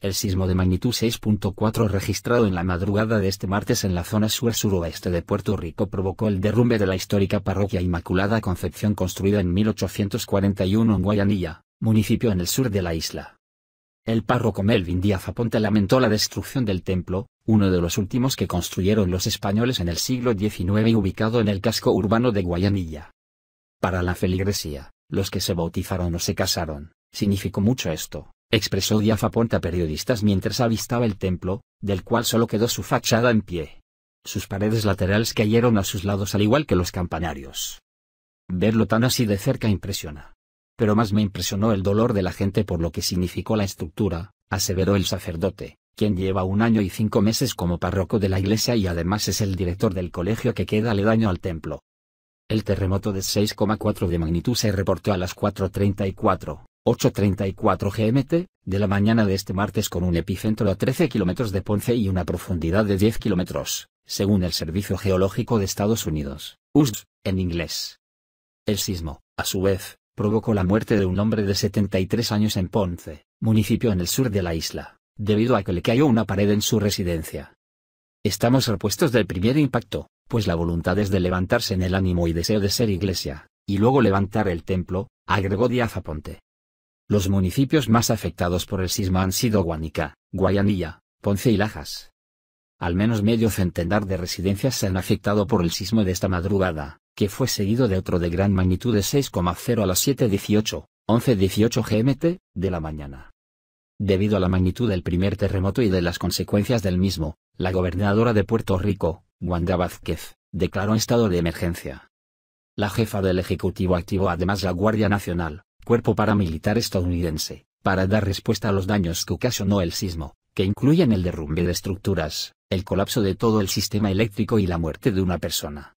El sismo de magnitud 6.4 registrado en la madrugada de este martes en la zona sur-suroeste de Puerto Rico provocó el derrumbe de la histórica parroquia Inmaculada Concepción construida en 1841 en Guayanilla, municipio en el sur de la isla. El párroco Melvin Díaz Aponte lamentó la destrucción del templo, uno de los últimos que construyeron los españoles en el siglo XIX y ubicado en el casco urbano de Guayanilla. Para la feligresía, los que se bautizaron o se casaron, significó mucho esto expresó Diafaponte a periodistas mientras avistaba el templo, del cual solo quedó su fachada en pie. Sus paredes laterales cayeron a sus lados al igual que los campanarios. Verlo tan así de cerca impresiona. Pero más me impresionó el dolor de la gente por lo que significó la estructura, aseveró el sacerdote, quien lleva un año y cinco meses como párroco de la iglesia y además es el director del colegio que queda aledaño al templo. El terremoto de 6,4 de magnitud se reportó a las 4.34, 8.34 GMT, de la mañana de este martes con un epicentro a 13 kilómetros de Ponce y una profundidad de 10 kilómetros, según el Servicio Geológico de Estados Unidos, USGS, en inglés. El sismo, a su vez, provocó la muerte de un hombre de 73 años en Ponce, municipio en el sur de la isla, debido a que le cayó una pared en su residencia. Estamos repuestos del primer impacto, pues la voluntad es de levantarse en el ánimo y deseo de ser iglesia, y luego levantar el templo, agregó Díaz Aponte. Los municipios más afectados por el sismo han sido Guanica, Guayanilla, Ponce y Lajas. Al menos medio centenar de residencias se han afectado por el sismo de esta madrugada, que fue seguido de otro de gran magnitud de 6,0 a las 7.18, 11.18 GMT, de la mañana. Debido a la magnitud del primer terremoto y de las consecuencias del mismo, la gobernadora de Puerto Rico, Wanda Vázquez, declaró estado de emergencia. La jefa del Ejecutivo activó además la Guardia Nacional, cuerpo paramilitar estadounidense, para dar respuesta a los daños que ocasionó el sismo, que incluyen el derrumbe de estructuras, el colapso de todo el sistema eléctrico y la muerte de una persona.